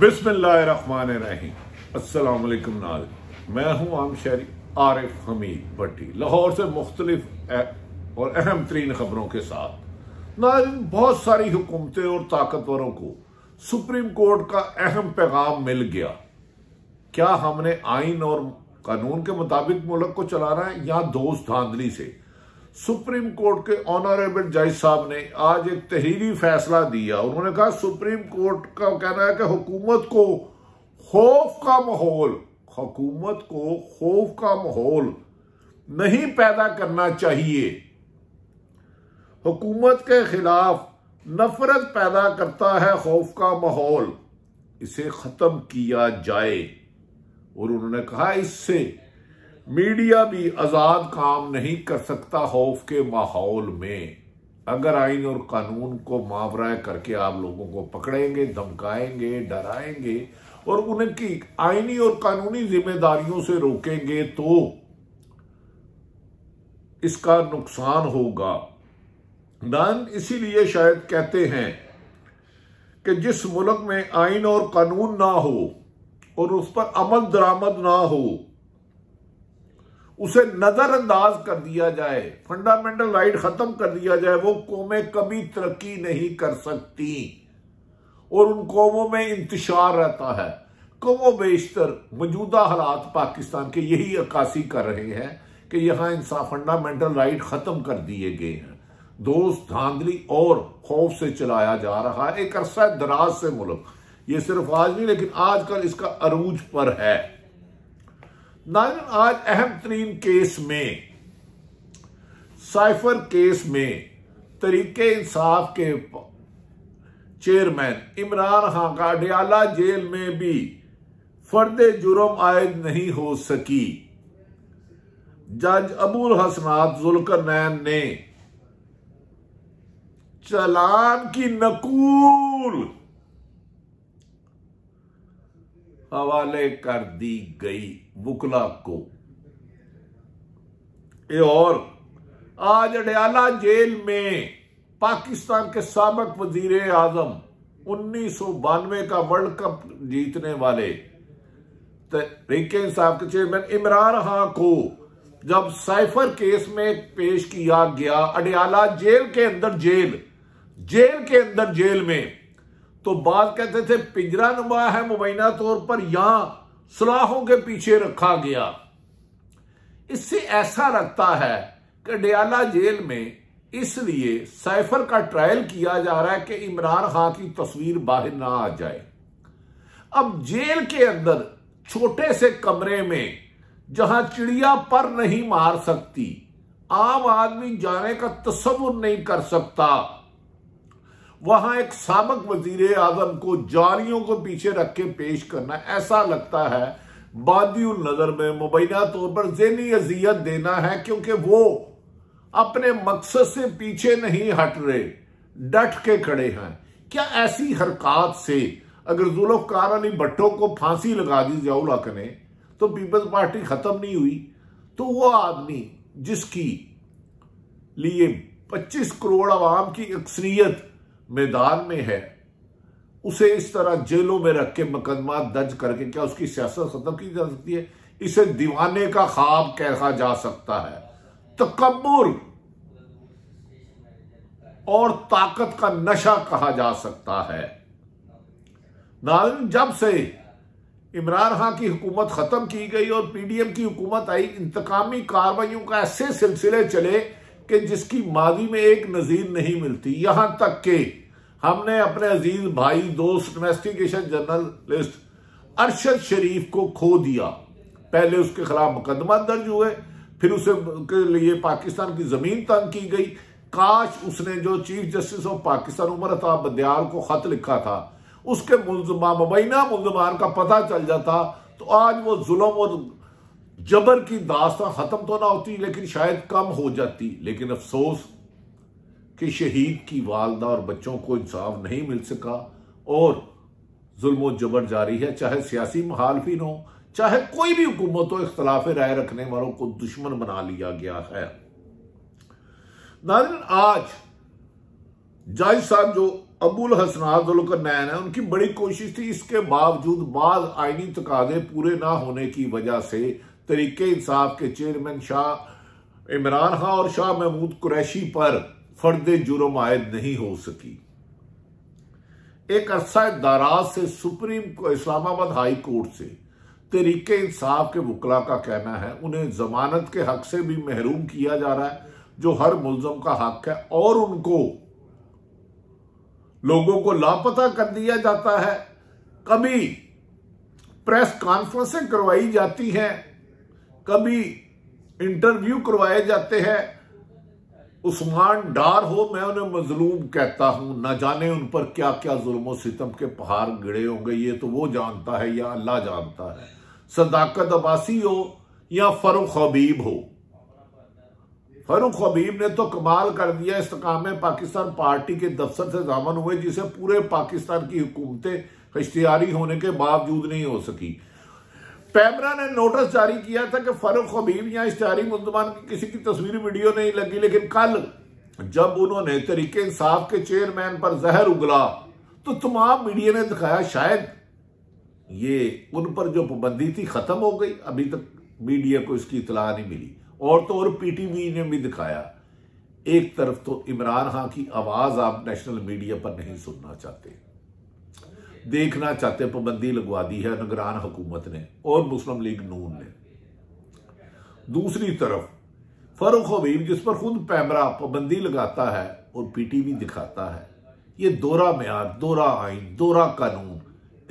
बिसमान मैं हूं आम शहरी आरिफ हमीद भट्टी लाहौर से मुख्तलिफ और अहम तरीन खबरों के साथ नाज बहुत सारी हुकूमतें और ताकतवरों को सुप्रीम कोर्ट का अहम पैगाम मिल गया क्या हमने आइन और कानून के मुताबिक मुल्क को चलाना है या दोस्त धांधली से सुप्रीम कोर्ट के ऑनरेबल जज साहब ने आज एक तहरीरी फैसला दिया उन्होंने कहा सुप्रीम कोर्ट का कहना है कि हुकूमत को खौफ का माहौल हुकूमत को खौफ का माहौल नहीं पैदा करना चाहिए हुकूमत के खिलाफ नफरत पैदा करता है खौफ का माहौल इसे ख़त्म किया जाए और उन्होंने कहा इससे मीडिया भी आज़ाद काम नहीं कर सकता खौफ के माहौल में अगर आइन और कानून को मावरा करके आप लोगों को पकड़ेंगे धमकाएंगे डराएंगे और उनकी आइनी और कानूनी जिम्मेदारियों से रोकेंगे तो इसका नुकसान होगा दान इसीलिए शायद कहते हैं कि जिस मुल्क में आइन और कानून ना हो और उस पर अमल दरामद ना हो उसे नजरअंदाज कर दिया जाए फंडामेंटल राइट खत्म कर दिया जाए वो कौमें कभी तरक्की नहीं कर सकती और उन कौमों में इंतशार रहता है कमो बेशतर मौजूदा हालात पाकिस्तान के यही अक्सी कर रहे हैं कि यहां इंसान फंडामेंटल राइट खत्म कर दिए गए हैं दोस्त धांधली और खौफ से चलाया जा रहा है एक अरसा दराज से मुल्क ये सिर्फ आज नहीं लेकिन आजकल इसका अरूज पर है नाजन आज अहम तरीन केस में साइफर केस में तरीके इंसाफ के चेयरमैन इमरान खान का अडियाला जेल में भी फर्द जुर्म आयद नहीं हो सकी जज अबूल हसनात नैन ने चलान की नकूल हवाले कर दी गई वकला को ए और आज अडयाला जेल में पाकिस्तान के सबक वजीर आजम उन्नीस सौ बानवे का वर्ल्ड कप जीतने वाले तो साहब के चेयरमैन इमरान खां को जब साइफर केस में पेश किया गया अडयाला जेल के अंदर जेल जेल के अंदर जेल में तो बाद कहते थे पिंजरा नुमा है मुबैना तौर पर यहां सलाहों के पीछे रखा गया इससे ऐसा लगता है कि डयाला जेल में इसलिए साइफर का ट्रायल किया जा रहा है कि इमरान खान की तस्वीर बाहर ना आ जाए अब जेल के अंदर छोटे से कमरे में जहां चिड़िया पर नहीं मार सकती आम आदमी जाने का तस्वुर नहीं कर सकता वहां एक सबक वजीर आजम को जालियों को पीछे रख के पेश करना ऐसा लगता है बादियों नजर में मुबैना तौर पर जहनी अजियत देना है क्योंकि वो अपने मकसद से पीछे नहीं हट रहे डट के खड़े हैं क्या ऐसी हरकत से अगर जुल्फकार अली भट्टो को फांसी लगा दी जयाउल्लाह ने तो पीपल्स पार्टी खत्म नहीं हुई तो वो आदमी जिसकी लिए 25 करोड़ आवाम की अक्सरियत मैदान में है उसे इस तरह जेलों में रख के मुकदमा दर्ज करके क्या उसकी सियासत खत्म की जा सकती है इसे दीवाने का ख्वाब कहा जा सकता है तकबर और ताकत का नशा कहा जा सकता है जब से इमरान खान की हुकूमत खत्म की गई और पीडीएम की हुकूमत आई इंतकामी कार्रवाई का ऐसे सिलसिले चले कि जिसकी माजी में एक नज़ीर नहीं मिलती यहां तक के हमने अपने अजीज भाई दोस्त इन्वेस्टिगेशन जर्नलिस्ट अरशद शरीफ को खो दिया पहले उसके खिलाफ मुकदमा दर्ज हुए फिर उसे के लिए पाकिस्तान की जमीन तंग की गई काश उसने जो chief justice of Pakistan Umar Ata Bandial को खत लिखा था उसके मुलजमा मुबैना मुलजमान का पता चल जाता तो आज वो जुलम और जबर की दास्तां ख़त्म तो ना होती लेकिन शायद कम हो जाती लेकिन अफसोस कि शहीद की वालदा और बच्चों को इंसाफ नहीं मिल सका और जुल्म जबर जारी है चाहे सियासी मुखालफिन हो चाहे कोई भी हुकूमत हो इख्तलाफ राय रखने वालों को दुश्मन बना लिया गया है नाजन आज जज साहब जो अबुल नैन है उनकी बड़ी कोशिश थी इसके बावजूद बाद आइनी तकाजे पूरे ना होने की वजह से तरीके इंसाफ के चेयरमैन शाह इमरान खां और शाह महमूद कुरैशी पर फर्द जुर्म आयद नहीं हो सकी एक अरसा दाराज से सुप्रीम को इस्लामाबाद हाई कोर्ट से तरीके इंसाफ के वकला का कहना है उन्हें जमानत के हक से भी महरूम किया जा रहा है जो हर मुलजम का हक है और उनको लोगों को लापता कर दिया जाता है कभी प्रेस कॉन्फ्रेंसें करवाई जाती हैं कभी इंटरव्यू करवाए जाते हैं उस्मान डार हो मैं उन्हें मजलूम कहता हूं ना जाने उन पर क्या क्या जुल्म सितम के पहाड़ गिड़े होंगे ये तो वो जानता है या अल्लाह जानता है सदाकत अबासी हो या फरुख हबीब हो फरुख हबीब ने तो कमाल कर दिया में पाकिस्तान पार्टी के दफ्तर से दामन हुए जिसे पूरे पाकिस्तान की हुकूमतें इश्तियारी होने के बावजूद नहीं हो सकी पैमरा ने नोटिस जारी किया था कि फारूक हबीब या इश्तारी मुलजमान की किसी की तस्वीर वीडियो नहीं लगी लेकिन कल जब उन्होंने तरीके इंसाफ के चेयरमैन पर जहर उगला तो तमाम मीडिया ने दिखाया शायद ये उन पर जो पाबंदी थी खत्म हो गई अभी तक मीडिया को इसकी इतला नहीं मिली और तो और पीटीवी ने भी दिखाया एक तरफ तो इमरान खां की आवाज आप नेशनल मीडिया पर नहीं सुनना चाहते देखना चाहते पाबंदी लगवा दी है निगरान हुकूमत ने और मुस्लिम लीग नून ने दूसरी तरफ फरुख हबीब जिस पर खुद पैमरा पाबंदी लगाता है और पीटीवी दिखाता है ये दोरा म्यार दोरा आइन दोरा कानून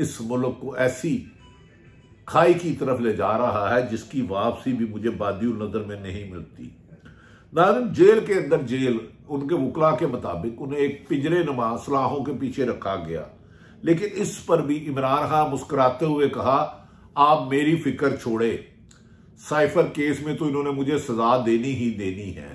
इस मुल्क को ऐसी खाई की तरफ ले जा रहा है जिसकी वापसी भी मुझे बादी नजर में नहीं मिलती जेल के अंदर जेल उनके वकला के मुताबिक उन्हें एक पिंजरे नमा सलाहों के पीछे रखा गया लेकिन इस पर भी इमरान खान मुस्कुराते हुए कहा आप मेरी फिक्र छोड़े साइफर केस में तो इन्होंने मुझे सजा देनी ही देनी है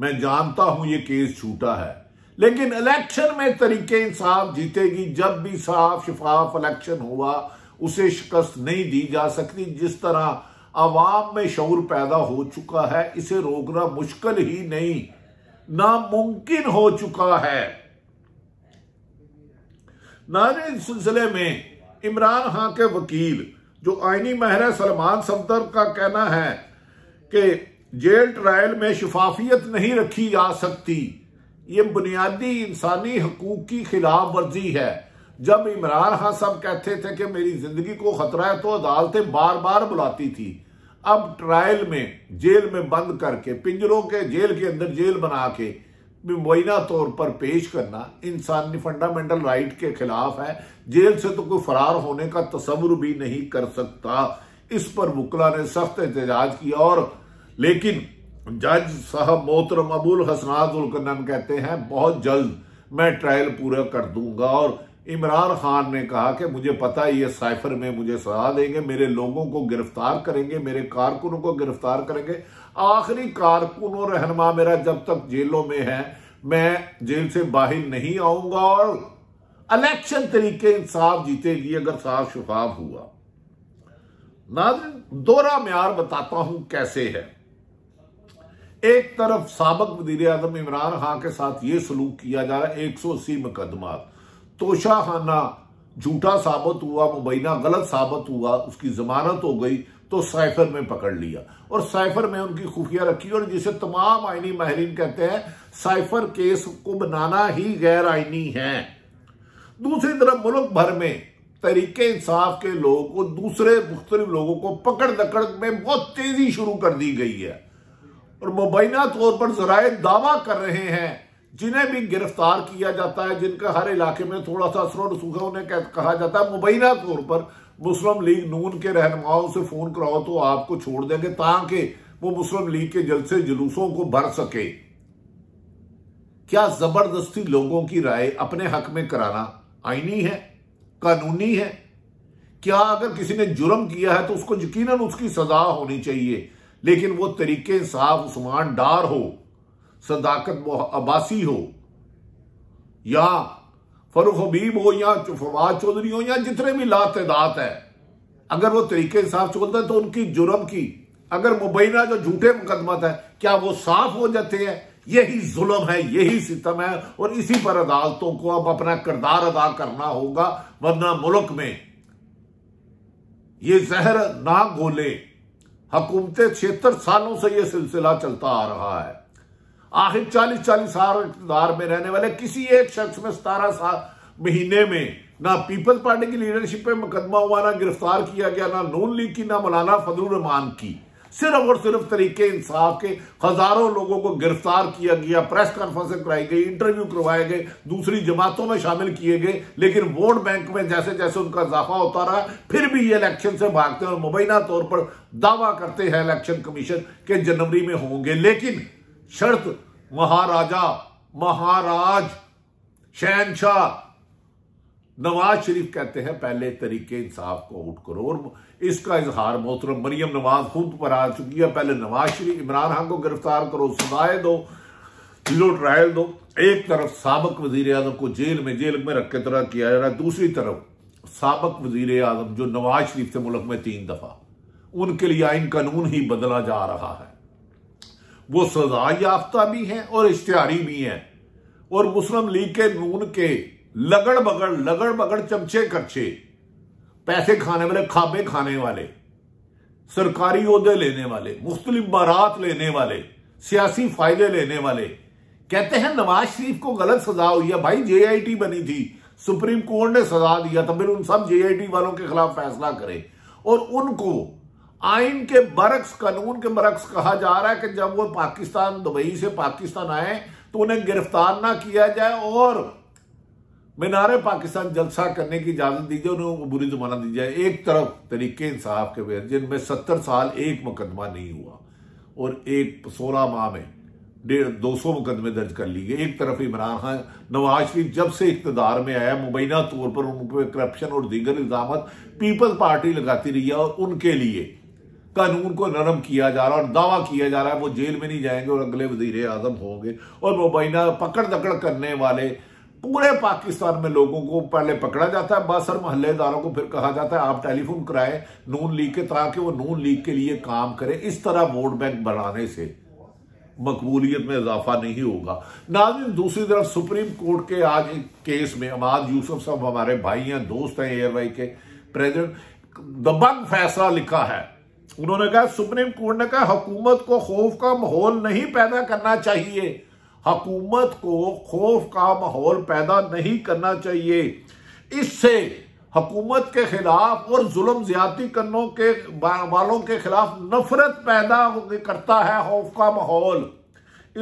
मैं जानता हूं ये केस झूठा है लेकिन इलेक्शन में तरीके इंसाफ जीतेगी जब भी साफ शिफाफ इलेक्शन हुआ उसे शिकस्त नहीं दी जा सकती जिस तरह आवाम में शौर पैदा हो चुका है इसे रोकना मुश्किल ही नहीं नामुमकिन हो चुका है नाज इस सिलसिले में इमरान खान के वकील जो आईनी महर सलमान सफदर का कहना है कि जेल ट्रायल में शफाफियत नहीं रखी जा सकती ये बुनियादी इंसानी हकूक की खिलाफ वर्जी है जब इमरान खान साहब कहते थे कि मेरी जिंदगी को खतरा है तो अदालतें बार बार बुलाती थी अब ट्रायल में जेल में बंद करके पिंजरों के जेल के अंदर जेल बना के मुबैना तौर पर पेश करना इंसानी फंडामेंटल राइट के खिलाफ है जेल से तो कोई फरार होने का तस्वर भी नहीं कर सकता इस पर बुकला ने सख्त एहतजाज किया और लेकिन जज साहब मोहतरम अबुल हसनाजुल कहते हैं बहुत जल्द मैं ट्रायल पूरा कर दूंगा और इमरान खान ने कहा कि मुझे पता है ये साइफर में मुझे सजा देंगे मेरे लोगों को गिरफ्तार करेंगे मेरे कारकुनों को गिरफ्तार करेंगे आखिरी कारकुन और रहनमा मेरा जब तक जेलों में है मैं जेल से बाहर नहीं आऊंगा और इलेक्शन तरीके इंसाफ जीतेगी अगर साफ शफाफ हुआ ना दोहरा म्यार बताता हूं कैसे है एक तरफ सबक वजीर आजम इमरान खान के साथ ये सलूक किया जा रहा है एक सौ अस्सी मुकदमा तोशाखाना झूठा साबित हुआ मुबैना गलत साबित हुआ उसकी जमानत हो गई तो साइफर में पकड़ लिया और साइफर में उनकी खुफिया रखी और जिसे तमाम आईनी माहरीन कहते हैं साइफर केस को बनाना ही गैर आइनी है दूसरी तरफ मुल्क भर में तरीके इंसाफ के लोगों को दूसरे मुख्तलि लोगों को पकड़ दकड़ में बहुत तेजी शुरू कर दी गई है और मुबैना तौर पर जराए दावा कर रहे हैं जिन्हें भी गिरफ्तार किया जाता है जिनका हर इलाके में थोड़ा सा असर रसूखा उन्हें कहा जाता है मुबैना तौर पर मुस्लिम लीग नून के रहनुमाओं से फ़ोन कराओ तो आपको छोड़ देंगे ताकि वो मुस्लिम लीग के जलसे जुलूसों को भर सके क्या ज़बरदस्ती लोगों की राय अपने हक में कराना आईनी है कानूनी है क्या अगर किसी ने जुर्म किया है तो उसको यकीनन उसकी सजा होनी चाहिए लेकिन वो तरीके साफ उस्मान डार हो सदाकत अब्बासी हो या फरुख हबीब हो या फवाद चौधरी हो या जितने भी ला है अगर वो तरीके साफ चलता है तो उनकी जुर्म की अगर मुबैना जो झूठे मुकदमत है क्या वो साफ हो जाते हैं यही जुल्म है यही सितम है और इसी पर अदालतों को अब अपना किरदार अदा करना होगा वरना मुल्क में ये जहर ना गोले हकूमतें छिहत्तर सालों से यह सिलसिला चलता आ रहा है आखिर चालीस चालीस साल इकतदार में रहने वाले किसी एक शख्स में सतारह साल महीने में ना पीपल्स पार्टी की लीडरशिप पे मुकदमा हुआ ना गिरफ्तार किया गया ना नून लीग की ना मौलाना फजल रहमान की सिर्फ और सिर्फ तरीके इंसाफ के हजारों लोगों को गिरफ्तार किया गया प्रेस कॉन्फ्रेंस कराई गई इंटरव्यू करवाए गए दूसरी जमातों में शामिल किए गए लेकिन वोट बैंक में जैसे जैसे उनका इजाफा होता रहा फिर भी ये इलेक्शन से भागते हैं और मुबैना तौर पर दावा करते हैं इलेक्शन कमीशन के जनवरी में होंगे लेकिन शर्त महाराजा महाराज शहनशाह नवाज शरीफ कहते हैं पहले तरीके इंसाफ को आउट करो और इसका इजहार मोहतरम मरियम नवाज खुद पर आ चुकी है पहले नवाज शरीफ इमरान खान को गिरफ्तार करो सुनाए दो लो ट्रायल दो एक तरफ सबक वजीर आजम को जेल में जेल में रख के तरह किया जा रहा है दूसरी तरफ सबक वजीर आजम जो नवाज शरीफ थे मुल्क में तीन दफा उनके लिए आइन कानून ही बदला जा रहा है वो सजा याफ्ता भी हैं और इश्तिहारी भी हैं और मुस्लिम लीग के नून के लगड़ बगड़ लगड़ बगड़ चमचे कच्चे पैसे खाने वाले खाबे खाने वाले सरकारी अहदे लेने वाले मुख्तलिफ बारात लेने वाले सियासी फायदे लेने वाले कहते हैं नवाज शरीफ को गलत सजा हुई है भाई जे आई टी बनी थी सुप्रीम कोर्ट ने सजा दिया था फिर उन सब जे आई टी वालों के खिलाफ फैसला करें और उनको आइन के बरक्स कानून के बरक्स कहा जा रहा है कि जब वो पाकिस्तान दुबई से पाकिस्तान आए तो उन्हें गिरफ्तार ना किया जाए और मीनार पाकिस्तान जलसा करने की इजाजत दीजिए उन्हें बुरी जुमाना दी जाए एक तरफ तरीके इंसाफ के बेहद जिनमें सत्तर साल एक मुकदमा नहीं हुआ और एक सोलह माह में डेढ़ दो सौ मुकदमे दर्ज कर लिए एक तरफ इमरान खान नवाज शरीफ जब से इकतदार में आया मुबैना तौर पर उन पर करप्शन और दीगर इल्जाम पीपल पार्टी लगाती रही है और उनके लिए कानून को नरम किया जा रहा है और दावा किया जा रहा है वो जेल में नहीं जाएंगे और अगले वजीर आजम होंगे और मुबैना पकड़ दकड़ करने वाले पूरे पाकिस्तान में लोगों को पहले पकड़ा जाता है बासर महल्लेदारों को फिर कहा जाता है आप टेलीफोन कराएं नून लीग के ताकि वो नून लीग के लिए काम करें इस तरह वोट बैंक बढ़ाने से मकबूलियत में इजाफा नहीं होगा नाजिन दूसरी तरफ सुप्रीम कोर्ट के आज एक केस में अमाद यूसुफ साहब हमारे भाई हैं दोस्त हैं एयरवाई के प्रेजिडेंट दबंग फैसला लिखा है उन्होंने कहा सुप्रीम कोर्ट ने कहा हुकूमत को खौफ का माहौल नहीं पैदा करना चाहिए हकूमत को खौफ का माहौल पैदा नहीं करना चाहिए इससे हकूमत के खिलाफ और जुल्म ज्यादती करने के वालों के खिलाफ नफरत पैदा करता है खौफ का माहौल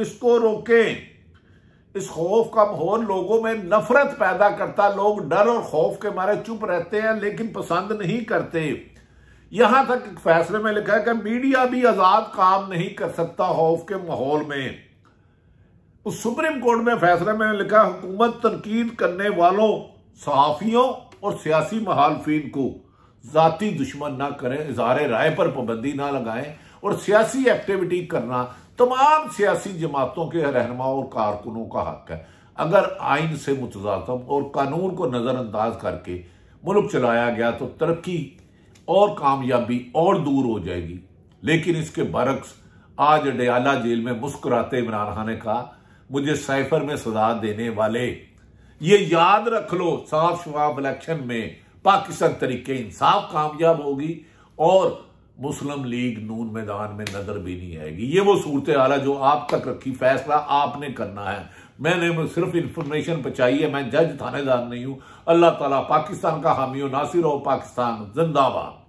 इसको रोकें इस खौफ का माहौल लोगों में नफरत पैदा करता लोग डर और खौफ के मारे चुप रहते हैं लेकिन पसंद नहीं करते यहां तक फैसले में लिखा है कि मीडिया भी आजाद काम नहीं कर सकता खौफ के माहौल में उस सुप्रीम कोर्ट में फैसले में लिखा हुकूमत तनकीद करने वालों सहाफियों और सियासी महालफिन को जाती दुश्मन ना करें इजहार राय पर पाबंदी ना लगाएं और सियासी एक्टिविटी करना तमाम सियासी जमातों के रहनमा और कारकुनों का हक है अगर आइन से मुतजातम और कानून को नज़रअंदाज करके मुल्क चलाया गया तो तरक्की और कामयाबी और दूर हो जाएगी लेकिन इसके बरक्स आज अडयाला जेल में मुस्कुराते इमरान खान ने कहा मुझे साइफर में सजा देने वाले ये याद रख लो साफ शफाफ इलेक्शन में पाकिस्तान तरीके इंसाफ कामयाब होगी और मुस्लिम लीग नून मैदान में नजर भी नहीं आएगी ये वो सूरत आला जो आप तक रखी फैसला आपने करना है मैंने सिर्फ इंफॉर्मेशन पहुंचाई है मैं जज थानेदार नहीं हूं अल्लाह ताला पाकिस्तान का हामी नासिर हो पाकिस्तान जिंदाबाद